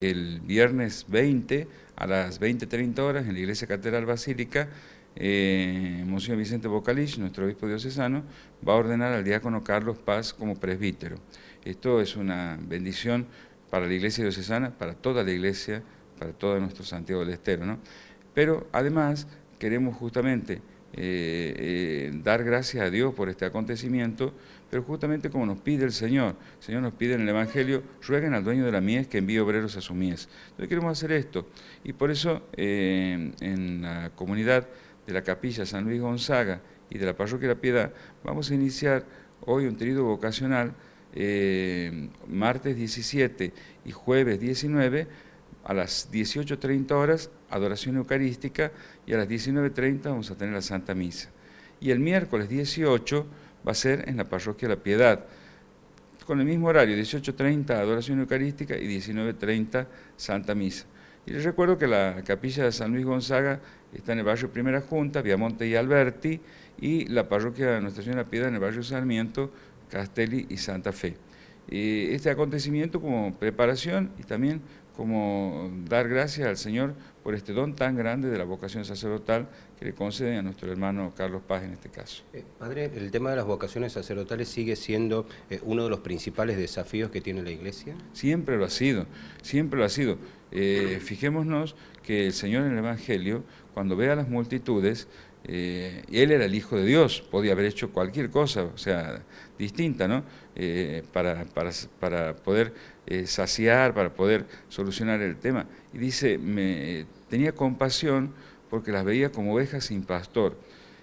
el viernes 20 a las 20.30 horas en la Iglesia Catedral Basílica, eh, Monseñor Vicente Bocalich, nuestro obispo diocesano, va a ordenar al diácono Carlos Paz como presbítero. Esto es una bendición para la Iglesia diocesana, para toda la Iglesia, para todo nuestro Santiago del Estero. Pero además queremos justamente eh, eh, dar gracias a Dios por este acontecimiento, pero justamente como nos pide el Señor, el Señor nos pide en el Evangelio, rueguen al dueño de la mies que envíe obreros a su mies. Entonces queremos hacer esto, y por eso eh, en la comunidad de la capilla San Luis Gonzaga y de la parroquia de la Piedad, vamos a iniciar hoy un trido vocacional, eh, martes 17 y jueves 19, a las 18.30 horas, adoración eucarística, y a las 19.30 vamos a tener la Santa Misa y el miércoles 18 va a ser en la Parroquia La Piedad, con el mismo horario, 18.30 Adoración Eucarística y 19.30 Santa Misa. Y les recuerdo que la capilla de San Luis Gonzaga está en el barrio Primera Junta, Viamonte y Alberti, y la parroquia de Nuestra Señora la Piedad en el barrio Sarmiento, Castelli y Santa Fe. Este acontecimiento como preparación y también como dar gracias al Señor por este don tan grande de la vocación sacerdotal que le conceden a nuestro hermano Carlos Paz en este caso. Eh, padre, el tema de las vocaciones sacerdotales sigue siendo eh, uno de los principales desafíos que tiene la Iglesia. Siempre lo ha sido, siempre lo ha sido. Eh, fijémonos que el Señor en el Evangelio, cuando ve a las multitudes, él era el Hijo de Dios, podía haber hecho cualquier cosa, o sea, distinta, ¿no? para, para, poder saciar, para poder solucionar el tema. Y dice, me, tenía compasión porque las veía como ovejas sin pastor.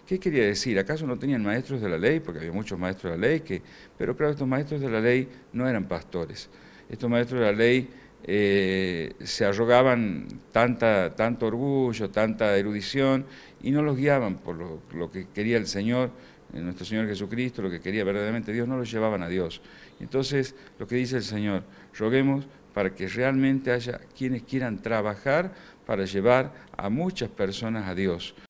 ¿Qué quería decir? ¿Acaso no tenían maestros de la ley? Porque había muchos maestros de la ley, que, pero claro, estos maestros de la ley no eran pastores. Estos maestros de la ley eh, se arrogaban tanta, tanto orgullo, tanta erudición, y no los guiaban por lo, lo que quería el Señor, eh, nuestro Señor Jesucristo, lo que quería verdaderamente Dios, no los llevaban a Dios. Entonces, lo que dice el Señor, roguemos para que realmente haya quienes quieran trabajar para llevar a muchas personas a Dios.